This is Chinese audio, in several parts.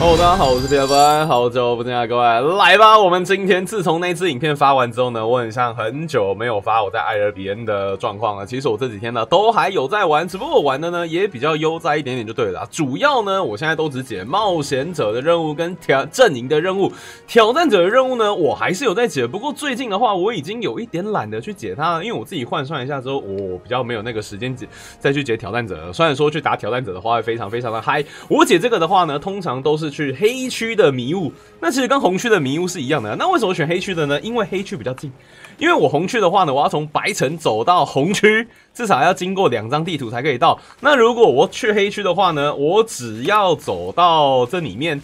哦，大家好，我是皮尔班，好久不见啊，各位，来吧！我们今天自从那次影片发完之后呢，我很像很久没有发我在艾尔比恩的状况了。其实我这几天呢都还有在玩，只不过我玩的呢也比较悠哉一点点就对了。主要呢，我现在都只解冒险者的任务跟挑阵营的任务，挑战者的任务呢我还是有在解，不过最近的话我已经有一点懒得去解它了，因为我自己换算一下之后，我比较没有那个时间解再去解挑战者。虽然说去打挑战者的话会非常非常的嗨，我解这个的话呢，通常都是。是去黑区的迷雾，那其实跟红区的迷雾是一样的。那为什么选黑区的呢？因为黑区比较近，因为我红区的话呢，我要从白城走到红区，至少要经过两张地图才可以到。那如果我去黑区的话呢，我只要走到这里面。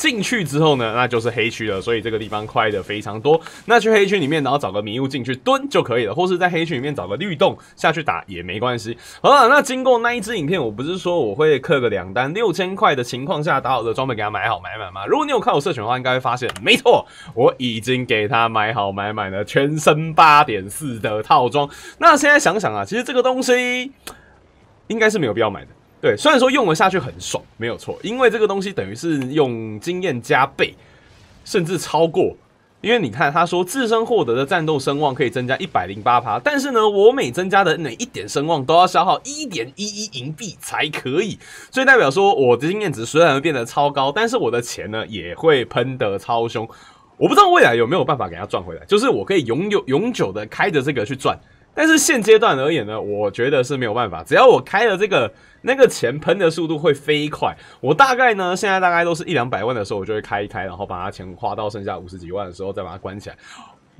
进去之后呢，那就是黑区了，所以这个地方快的非常多。那去黑区里面，然后找个迷雾进去蹲就可以了，或是在黑区里面找个绿洞下去打也没关系。好了，那经过那一支影片，我不是说我会氪个两单六千块的情况下打好的装备给他买好买满吗？如果你有看我社群的话，应该会发现，没错，我已经给他买好买满了全身八点四的套装。那现在想想啊，其实这个东西应该是没有必要买的。对，虽然说用了下去很爽，没有错，因为这个东西等于是用经验加倍，甚至超过。因为你看，他说自身获得的战斗声望可以增加一百零八趴，但是呢，我每增加的每一点声望都要消耗一点一一银币才可以。所以代表说，我的经验值虽然变得超高，但是我的钱呢也会喷得超凶。我不知道未来有没有办法给他赚回来，就是我可以永久永久的开着这个去赚。但是现阶段而言呢，我觉得是没有办法。只要我开了这个，那个钱喷的速度会飞快。我大概呢，现在大概都是一两百万的时候，我就会开一开，然后把它钱花到剩下五十几万的时候，再把它关起来。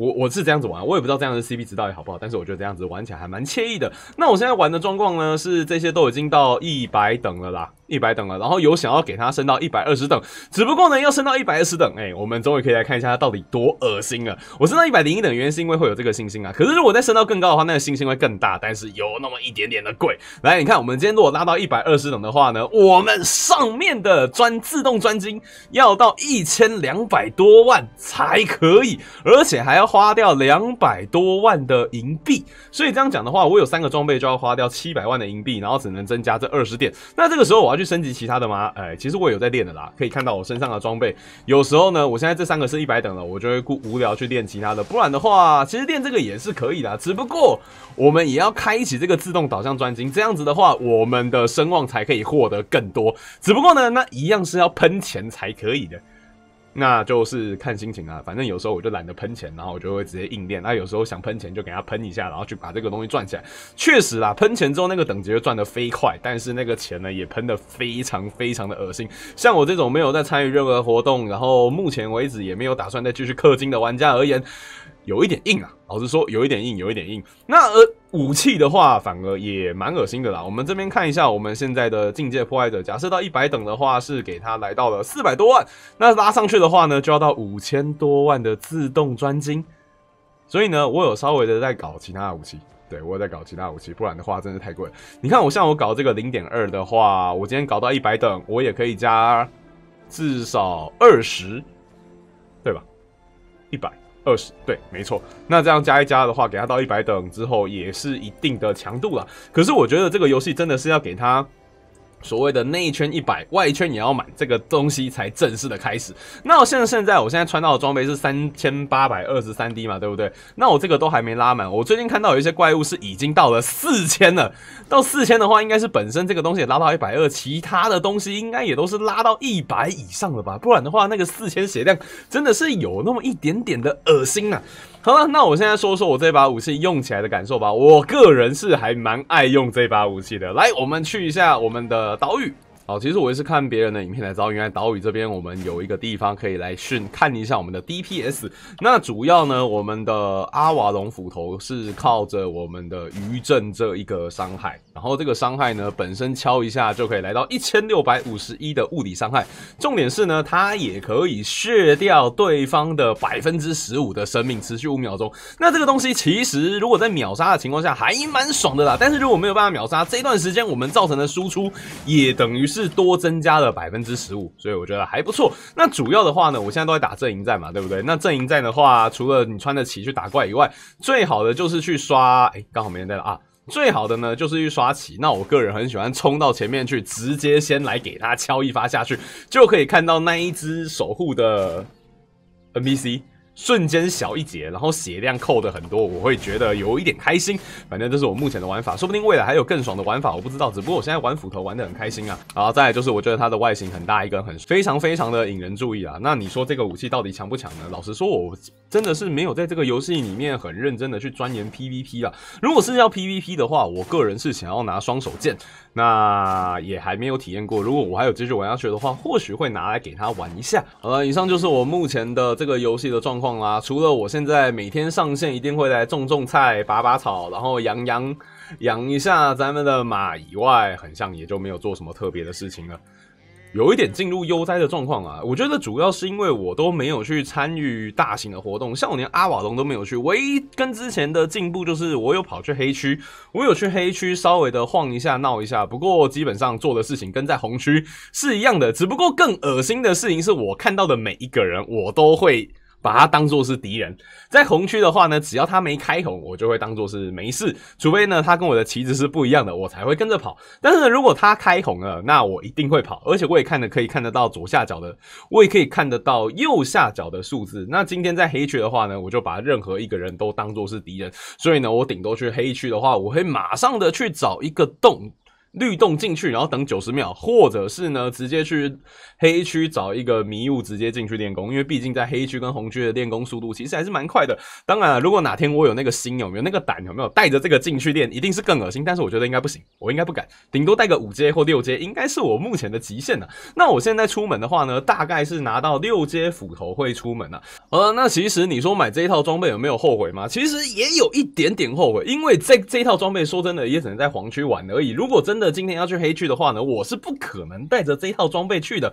我我是这样子玩，我也不知道这样子 CP 值到底好不好，但是我觉得这样子玩起来还蛮惬意的。那我现在玩的状况呢，是这些都已经到一百等了啦，一百等了，然后有想要给它升到一百二十等，只不过呢，要升到一百二十等，哎，我们终于可以来看一下它到底多恶心了。我升到一百零一等，原因是因为会有这个星星啊。可是如果再升到更高的话，那个星星会更大，但是有那么一点点的贵。来，你看，我们今天如果拉到一百二十等的话呢，我们上面的钻自动钻金要到一千两百多万才可以，而且还要。花掉两百多万的银币，所以这样讲的话，我有三个装备就要花掉七百万的银币，然后只能增加这二十点。那这个时候我要去升级其他的吗？哎，其实我有在练的啦，可以看到我身上的装备。有时候呢，我现在这三个是一百等了，我就会顾无聊去练其他的。不然的话，其实练这个也是可以的，只不过我们也要开启这个自动导向专精，这样子的话，我们的声望才可以获得更多。只不过呢，那一样是要喷钱才可以的。那就是看心情啊，反正有时候我就懒得喷钱，然后我就会直接硬练。那有时候想喷钱就给他喷一下，然后去把这个东西赚起来。确实啦，喷钱之后那个等级就赚的快，但是那个钱呢也喷的非常非常的恶心。像我这种没有在参与任何活动，然后目前为止也没有打算再继续氪金的玩家而言。有一点硬啊！老实说，有一点硬，有一点硬。那武器的话，反而也蛮恶心的啦。我们这边看一下，我们现在的境界破坏者，假设到一百等的话，是给他来到了四百多万。那拉上去的话呢，就要到五千多万的自动专精。所以呢，我有稍微的在搞其他的武器，对我在搞其他武器，不然的话，真是太贵了。你看，我像我搞这个零点二的话，我今天搞到一百等，我也可以加至少二十，对吧？一百。二十对，没错。那这样加一加的话，给他到一百等之后，也是一定的强度了。可是我觉得这个游戏真的是要给他所谓的内圈一百，外圈也要满，这个东西才正式的开始。那我现在现在我现在穿到的装备是三千八百二十三 d 嘛，对不对？那我这个都还没拉满。我最近看到有一些怪物是已经到了四千了。到四千的话，应该是本身这个东西也拉到一百二，其他的东西应该也都是拉到一百以上了吧？不然的话，那个四千血量真的是有那么一点点的恶心啊。好了，那我现在说说我这把武器用起来的感受吧。我个人是还蛮爱用这把武器的。来，我们去一下我们的岛屿。好，其实我也是看别人的影片才知道，原来岛屿这边我们有一个地方可以来训看一下我们的 DPS。那主要呢，我们的阿瓦隆斧头是靠着我们的余震这一个伤害，然后这个伤害呢本身敲一下就可以来到一千六百五十一的物理伤害。重点是呢，它也可以削掉对方的百分之十五的生命，持续五秒钟。那这个东西其实如果在秒杀的情况下还蛮爽的啦，但是如果没有办法秒杀，这段时间我们造成的输出也等于是。是多增加了百分之十五，所以我觉得还不错。那主要的话呢，我现在都在打阵营战嘛，对不对？那阵营战的话，除了你穿的起去打怪以外，最好的就是去刷。哎，刚好没人在了啊！最好的呢，就是去刷旗。那我个人很喜欢冲到前面去，直接先来给他敲一发下去，就可以看到那一只守护的 NPC。瞬间小一截，然后血量扣的很多，我会觉得有一点开心。反正这是我目前的玩法，说不定未来还有更爽的玩法，我不知道。只不过我现在玩斧头玩的很开心啊，然后再就是我觉得它的外形很大一个，很非常非常的引人注意啊。那你说这个武器到底强不强呢？老实说，我真的是没有在这个游戏里面很认真的去钻研 PVP 啊。如果是要 PVP 的话，我个人是想要拿双手剑，那也还没有体验过。如果我还有继续玩下去的话，或许会拿来给他玩一下。好了，以上就是我目前的这个游戏的状况。除了我现在每天上线一定会来种种菜、拔拔草，然后养养养一下咱们的马以外，很像也就没有做什么特别的事情了。有一点进入悠哉的状况啊，我觉得主要是因为我都没有去参与大型的活动，像我连阿瓦隆都没有去。唯一跟之前的进步就是我有跑去黑区，我有去黑区稍微的晃一下、闹一下。不过基本上做的事情跟在红区是一样的，只不过更恶心的事情是我看到的每一个人，我都会。把他当做是敌人，在红区的话呢，只要他没开红，我就会当做是没事，除非呢他跟我的旗子是不一样的，我才会跟着跑。但是呢，如果他开红了，那我一定会跑，而且我也看的可以看得到左下角的，我也可以看得到右下角的数字。那今天在黑区的话呢，我就把任何一个人都当做是敌人，所以呢，我顶多去黑区的话，我会马上的去找一个洞。律动进去，然后等九十秒，或者是呢，直接去黑区找一个迷雾直接进去练功，因为毕竟在黑区跟红区的练功速度其实还是蛮快的。当然，了，如果哪天我有那个心有没有那个胆，有没有带着这个进去练，一定是更恶心。但是我觉得应该不行，我应该不敢，顶多带个五阶或六阶，应该是我目前的极限了。那我现在出门的话呢，大概是拿到六阶斧头会出门了。呃，那其实你说买这一套装备有没有后悔吗？其实也有一点点后悔，因为这这一套装备说真的也只能在黄区玩而已。如果真那今天要去黑区的话呢，我是不可能带着这套装备去的。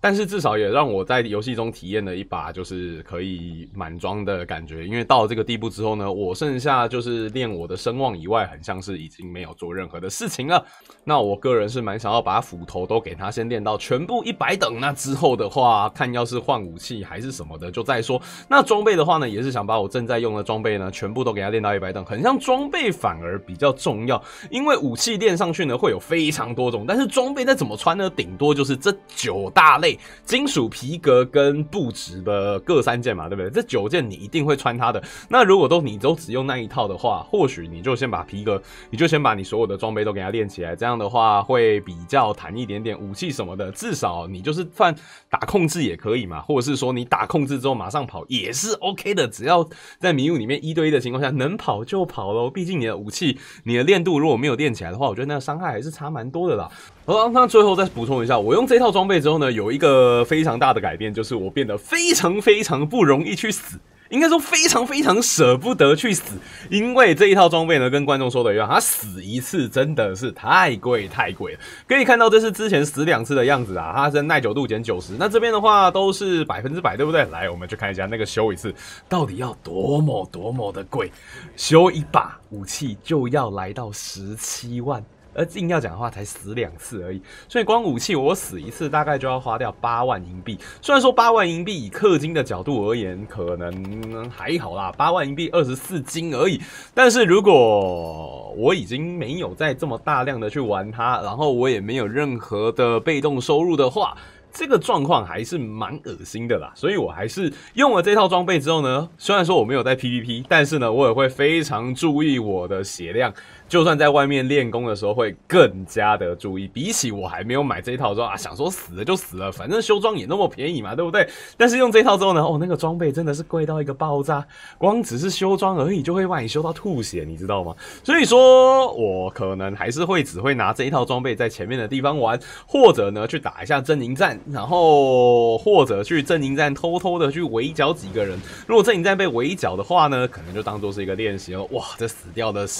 但是至少也让我在游戏中体验了一把，就是可以满装的感觉。因为到了这个地步之后呢，我剩下就是练我的声望以外，很像是已经没有做任何的事情了。那我个人是蛮想要把斧头都给他先练到全部一百等。那之后的话，看要是换武器还是什么的，就再说。那装备的话呢，也是想把我正在用的装备呢，全部都给他练到一百等。很像装备反而比较重要，因为武器练上去呢会有非常多种，但是装备再怎么穿呢？顶多就是这九大类。金属、皮革跟布质的各三件嘛，对不对？这九件你一定会穿它的。那如果都你都只用那一套的话，或许你就先把皮革，你就先把你所有的装备都给它练起来。这样的话会比较弹一点点武器什么的。至少你就是算打控制也可以嘛，或者是说你打控制之后马上跑也是 OK 的。只要在迷雾里面一对一的情况下能跑就跑喽。毕竟你的武器、你的练度如果没有练起来的话，我觉得那伤害还是差蛮多的啦。好，那最后再补充一下，我用这套装备之后呢，有一个非常大的改变，就是我变得非常非常不容易去死，应该说非常非常舍不得去死，因为这一套装备呢，跟观众说的一样，它死一次真的是太贵太贵了。可以看到这是之前死两次的样子啊，它是耐久度减九十，那这边的话都是百分之百，对不对？来，我们去看一下那个修一次到底要多么多么的贵，修一把武器就要来到十七万。而硬要讲的话，才死两次而已，所以光武器我死一次大概就要花掉八万银币。虽然说八万银币以氪金的角度而言可能还好啦，八万银币二十四金而已。但是如果我已经没有再这么大量的去玩它，然后我也没有任何的被动收入的话，这个状况还是蛮恶心的啦。所以我还是用了这套装备之后呢，虽然说我没有带 PVP，但是呢，我也会非常注意我的血量。就算在外面练功的时候会更加的注意，比起我还没有买这一套装啊，想说死了就死了，反正修装也那么便宜嘛，对不对？但是用这套之后呢，哦，那个装备真的是贵到一个爆炸，光只是修装而已就会把你修到吐血，你知道吗？所以说，我可能还是会只会拿这一套装备在前面的地方玩，或者呢去打一下阵营战，然后或者去阵营战偷偷的去围剿几个人。如果阵营战被围剿的话呢，可能就当做是一个练习了。哇，这死掉的。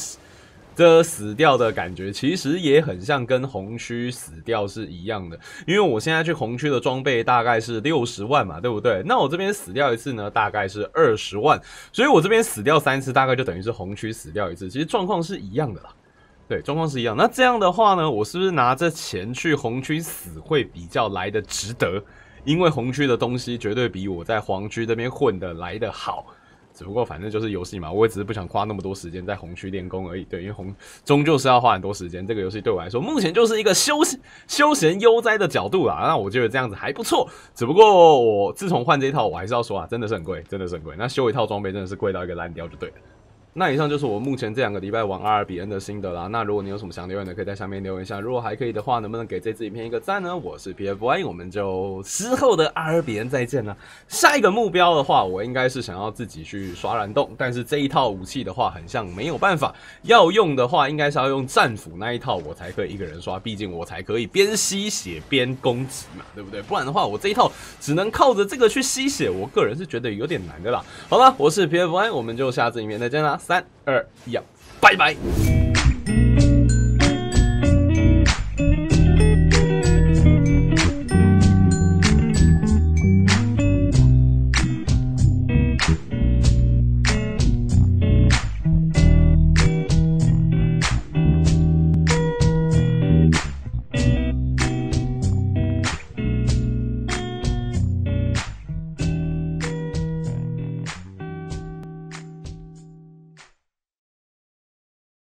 这死掉的感觉其实也很像跟红区死掉是一样的，因为我现在去红区的装备大概是六十万嘛，对不对？那我这边死掉一次呢，大概是二十万，所以我这边死掉三次，大概就等于是红区死掉一次，其实状况是一样的啦。对，状况是一样。那这样的话呢，我是不是拿着钱去红区死会比较来的值得？因为红区的东西绝对比我在黄区这边混的来的好。只不过反正就是游戏嘛，我也只是不想花那么多时间在红区练功而已。对，因为红终究是要花很多时间。这个游戏对我来说，目前就是一个休闲休闲悠哉的角度啦。那我觉得这样子还不错。只不过我自从换这一套，我还是要说啊，真的是很贵，真的是很贵。那修一套装备真的是贵到一个烂掉就对了。那以上就是我目前这两个礼拜玩阿尔比恩的心得啦。那如果你有什么想留言的，可以在下面留言一下。如果还可以的话，能不能给这支影片一个赞呢？我是 P F Y，我们就之后的阿尔比恩再见啦。下一个目标的话，我应该是想要自己去刷蓝洞，但是这一套武器的话，很像没有办法要用的话，应该是要用战斧那一套，我才可以一个人刷。毕竟我才可以边吸血边攻击嘛，对不对？不然的话，我这一套只能靠着这个去吸血，我个人是觉得有点难的啦。好了，我是 P F Y，我们就下次影片再见啦。三二一，拜拜。